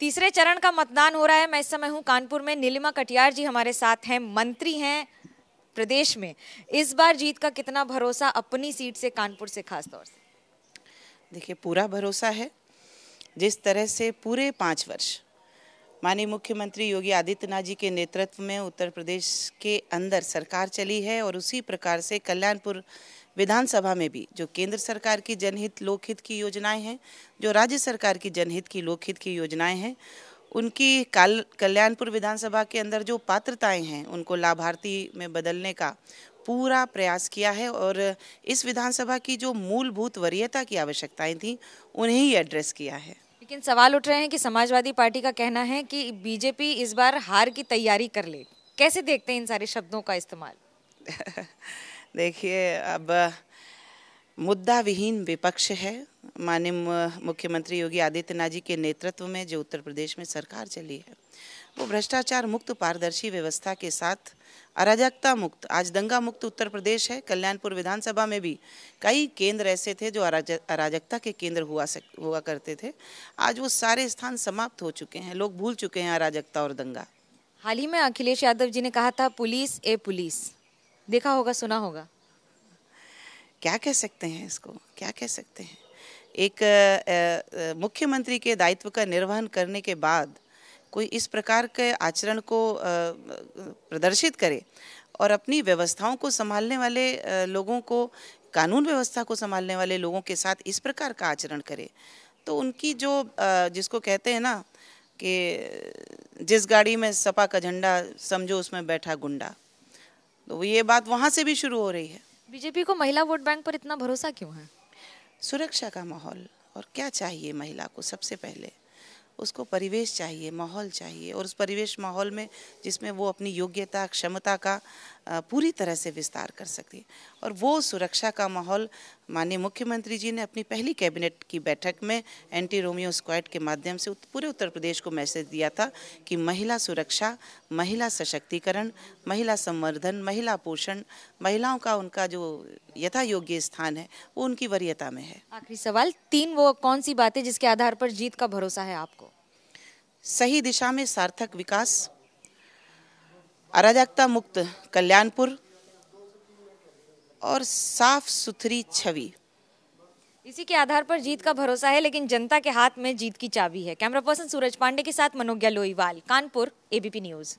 तीसरे चरण का मतदान हो रहा है मैं इस समय हूँ कानपुर में नीलिमा कटियार जी हमारे साथ हैं मंत्री हैं प्रदेश में इस बार जीत का कितना भरोसा अपनी सीट से कानपुर से खास तौर से देखिए पूरा भरोसा है जिस तरह से पूरे पाँच वर्ष माननीय मुख्यमंत्री योगी आदित्यनाथ जी के नेतृत्व में उत्तर प्रदेश के अंदर सरकार चली है और उसी प्रकार से कल्याणपुर विधानसभा में भी जो केंद्र सरकार की जनहित लोकहित की योजनाएं हैं जो राज्य सरकार की जनहित की लोकहित की योजनाएं हैं उनकी काल कल्याणपुर विधानसभा के अंदर जो पात्रताएं हैं उनको लाभार्थी में बदलने का पूरा प्रयास किया है और इस विधानसभा की जो मूलभूत वरीयता की आवश्यकताएं थी उन्हें ही एड्रेस किया है लेकिन सवाल उठ रहे हैं कि समाजवादी पार्टी का कहना है कि बीजेपी इस बार हार की तैयारी कर ले कैसे देखते हैं इन सारे शब्दों का इस्तेमाल देखिए अब मुद्दा विहीन विपक्ष है माननीय मुख्यमंत्री योगी आदित्यनाथ जी के नेतृत्व में जो उत्तर प्रदेश में सरकार चली है वो भ्रष्टाचार मुक्त पारदर्शी व्यवस्था के साथ अराजकता मुक्त आज दंगा मुक्त उत्तर प्रदेश है कल्याणपुर विधानसभा में भी कई केंद्र ऐसे थे जो अराजकता के केंद्र हुआ सक, हुआ करते थे आज वो सारे स्थान समाप्त हो चुके हैं लोग भूल चुके हैं अराजकता और दंगा हाल ही में अखिलेश यादव जी ने कहा था पुलिस ए पुलिस देखा होगा सुना होगा क्या कह सकते हैं इसको क्या कह सकते हैं एक मुख्यमंत्री के दायित्व का निर्वहन करने के बाद कोई इस प्रकार के आचरण को प्रदर्शित करे और अपनी व्यवस्थाओं को संभालने वाले लोगों को कानून व्यवस्था को संभालने वाले लोगों के साथ इस प्रकार का आचरण करे तो उनकी जो जिसको कहते हैं ना कि जिस गाड़ी में सपा का झंडा समझो उसमें बैठा गुंडा तो ये बात वहाँ से भी शुरू हो रही है बीजेपी को महिला वोट बैंक पर इतना भरोसा क्यों है सुरक्षा का माहौल और क्या चाहिए महिला को सबसे पहले उसको परिवेश चाहिए माहौल चाहिए और उस परिवेश माहौल में जिसमें वो अपनी योग्यता क्षमता का पूरी तरह से विस्तार कर सकती है और वो सुरक्षा का माहौल माननीय मुख्यमंत्री जी ने अपनी पहली कैबिनेट की बैठक में एंटी रोमियो स्क्वाड के माध्यम से पूरे उत्तर प्रदेश को मैसेज दिया था कि महिला सुरक्षा महिला सशक्तिकरण महिला संवर्धन महिला पोषण महिलाओं का उनका जो यथा योग्य स्थान है वो उनकी वरीयता में है आखिरी सवाल तीन वो कौन सी बातें जिसके आधार पर जीत का भरोसा है आपको सही दिशा में सार्थक विकास अराजकता मुक्त कल्याणपुर और साफ सुथरी छवि इसी के आधार पर जीत का भरोसा है लेकिन जनता के हाथ में जीत की चाबी है कैमरा पर्सन सूरज पांडे के साथ मनोज्ञा लोईवाल कानपुर एबीपी न्यूज